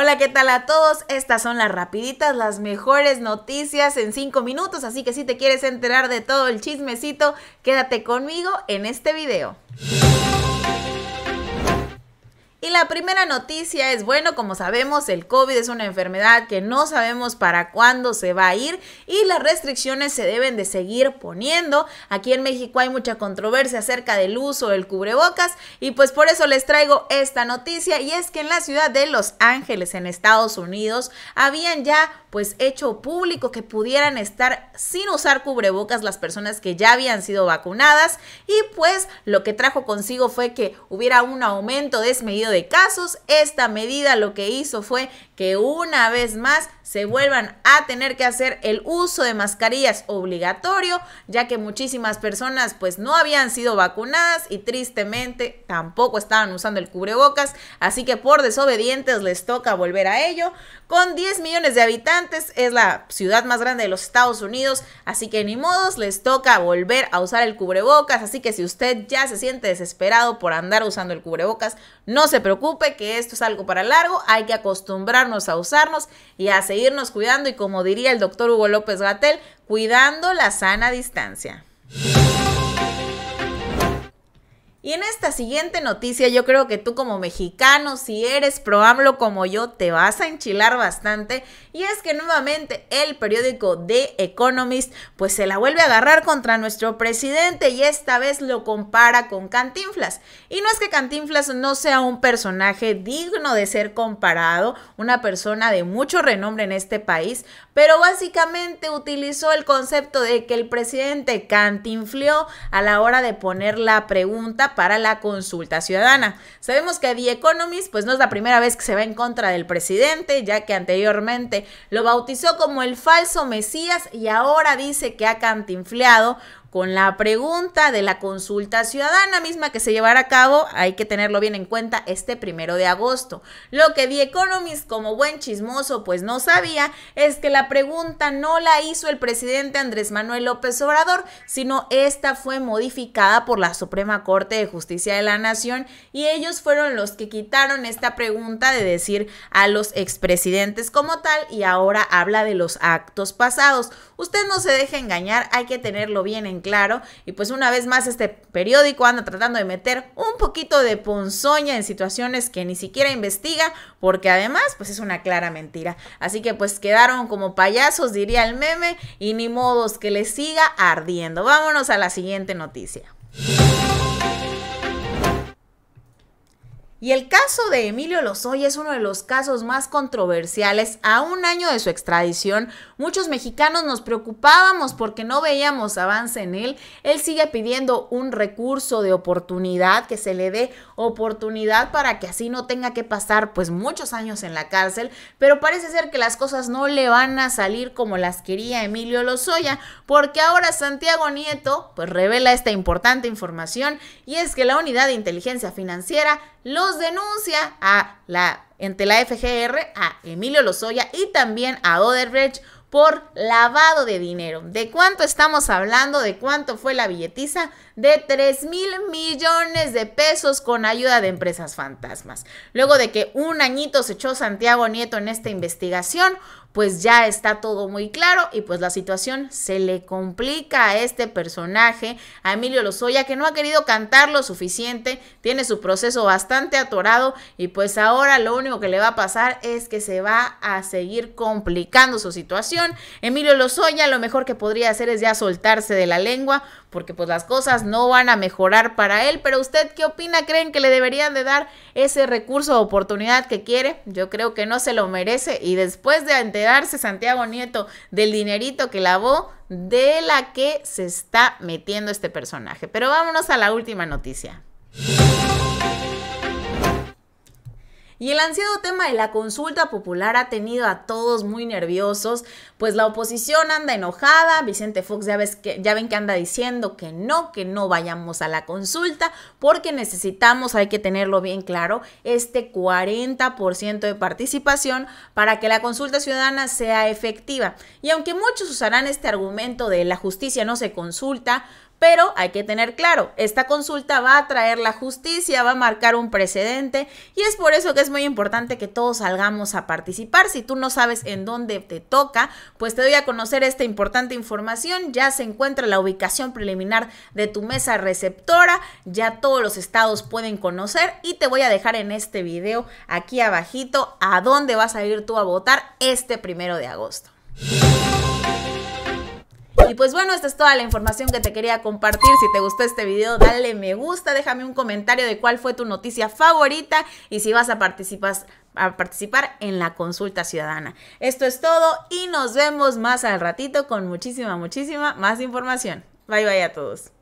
Hola, ¿qué tal a todos? Estas son las rapiditas, las mejores noticias en 5 minutos, así que si te quieres enterar de todo el chismecito, quédate conmigo en este video. Y la primera noticia es, bueno, como sabemos, el COVID es una enfermedad que no sabemos para cuándo se va a ir y las restricciones se deben de seguir poniendo. Aquí en México hay mucha controversia acerca del uso del cubrebocas y pues por eso les traigo esta noticia y es que en la ciudad de Los Ángeles, en Estados Unidos, habían ya pues hecho público que pudieran estar sin usar cubrebocas las personas que ya habían sido vacunadas y pues lo que trajo consigo fue que hubiera un aumento desmedido de casos, esta medida lo que hizo fue que una vez más se vuelvan a tener que hacer el uso de mascarillas obligatorio, ya que muchísimas personas pues no habían sido vacunadas y tristemente tampoco estaban usando el cubrebocas, así que por desobedientes les toca volver a ello. Con 10 millones de habitantes es la ciudad más grande de los Estados Unidos, así que ni modos les toca volver a usar el cubrebocas, así que si usted ya se siente desesperado por andar usando el cubrebocas, no se preocupe que esto es algo para largo, hay que acostumbrar a usarnos y a seguirnos cuidando y como diría el doctor Hugo López Gatel, cuidando la sana distancia. Y en esta siguiente noticia, yo creo que tú como mexicano, si eres pro como yo, te vas a enchilar bastante. Y es que nuevamente el periódico The Economist, pues se la vuelve a agarrar contra nuestro presidente y esta vez lo compara con Cantinflas. Y no es que Cantinflas no sea un personaje digno de ser comparado, una persona de mucho renombre en este país, pero básicamente utilizó el concepto de que el presidente cantinflió a la hora de poner la pregunta para la consulta ciudadana. Sabemos que The Economist pues no es la primera vez que se va en contra del presidente, ya que anteriormente lo bautizó como el falso Mesías y ahora dice que ha cantinfleado con la pregunta de la consulta ciudadana misma que se llevará a cabo, hay que tenerlo bien en cuenta, este primero de agosto. Lo que The Economist, como buen chismoso, pues no sabía, es que la pregunta no la hizo el presidente Andrés Manuel López Obrador, sino esta fue modificada por la Suprema Corte de Justicia de la Nación y ellos fueron los que quitaron esta pregunta de decir a los expresidentes como tal y ahora habla de los actos pasados. Usted no se deje engañar, hay que tenerlo bien en claro. Y pues una vez más este periódico anda tratando de meter un poquito de ponzoña en situaciones que ni siquiera investiga, porque además pues es una clara mentira. Así que pues quedaron como payasos, diría el meme, y ni modos que les siga ardiendo. Vámonos a la siguiente noticia. Y el caso de Emilio Lozoya es uno de los casos más controversiales. A un año de su extradición, muchos mexicanos nos preocupábamos porque no veíamos avance en él. Él sigue pidiendo un recurso de oportunidad, que se le dé oportunidad para que así no tenga que pasar pues muchos años en la cárcel, pero parece ser que las cosas no le van a salir como las quería Emilio Lozoya, porque ahora Santiago Nieto pues revela esta importante información y es que la Unidad de Inteligencia Financiera lo denuncia a la, entre la FGR a Emilio Lozoya y también a Odebrecht por lavado de dinero. ¿De cuánto estamos hablando? ¿De cuánto fue la billetiza? De 3 mil millones de pesos con ayuda de empresas fantasmas. Luego de que un añito se echó Santiago Nieto en esta investigación, pues ya está todo muy claro y pues la situación se le complica a este personaje, a Emilio Lozoya, que no ha querido cantar lo suficiente, tiene su proceso bastante atorado y pues ahora lo único que le va a pasar es que se va a seguir complicando su situación. Emilio Lozoya lo mejor que podría hacer es ya soltarse de la lengua porque pues las cosas no van a mejorar para él. Pero usted, ¿qué opina? ¿Creen que le deberían de dar ese recurso o oportunidad que quiere? Yo creo que no se lo merece. Y después de enterarse Santiago Nieto del dinerito que lavó, de la que se está metiendo este personaje. Pero vámonos a la última noticia. Y el ansiado tema de la consulta popular ha tenido a todos muy nerviosos, pues la oposición anda enojada, Vicente Fox ya, ves que, ya ven que anda diciendo que no, que no vayamos a la consulta, porque necesitamos, hay que tenerlo bien claro, este 40% de participación para que la consulta ciudadana sea efectiva. Y aunque muchos usarán este argumento de la justicia no se consulta, pero hay que tener claro, esta consulta va a traer la justicia, va a marcar un precedente y es por eso que es muy importante que todos salgamos a participar. Si tú no sabes en dónde te toca, pues te doy a conocer esta importante información. Ya se encuentra la ubicación preliminar de tu mesa receptora, ya todos los estados pueden conocer y te voy a dejar en este video aquí abajito a dónde vas a ir tú a votar este primero de agosto. Y pues bueno, esta es toda la información que te quería compartir. Si te gustó este video, dale me gusta, déjame un comentario de cuál fue tu noticia favorita y si vas a participar en la consulta ciudadana. Esto es todo y nos vemos más al ratito con muchísima, muchísima más información. Bye bye a todos.